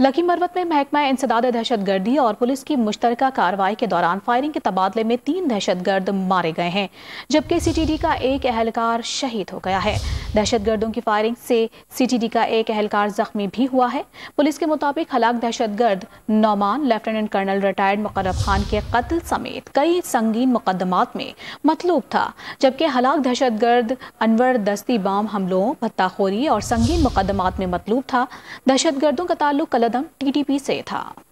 लखीमरवत मरवत में महकमा इंसदाद दहशत गर्दी और पुलिस की मुश्तर कार्रवाई के दौरान फायरिंग के तबादले में तीन दहशत गर्द मारे गए हैं जबकि सी टी डी का एक एहलकार शहीद हो गया है दहशतगर्दों की फायरिंग से सीटीडी का एक अहलकार जख्मी भी हुआ है पुलिस के मुताबिक हलाक दहशतगर्द Nauman lieutenant colonel retired Muqarrab Khan के कत्ल समेत कई संगीन मुकदमात में मतलूब था जबकि हलाक दहशतगर्द अनवर दस्ती बाम हमलों भत्ताखोरी और संगीन मुकदमात में मतलूब था दहशतगर्दों का ताल्लुक कलदम पी से था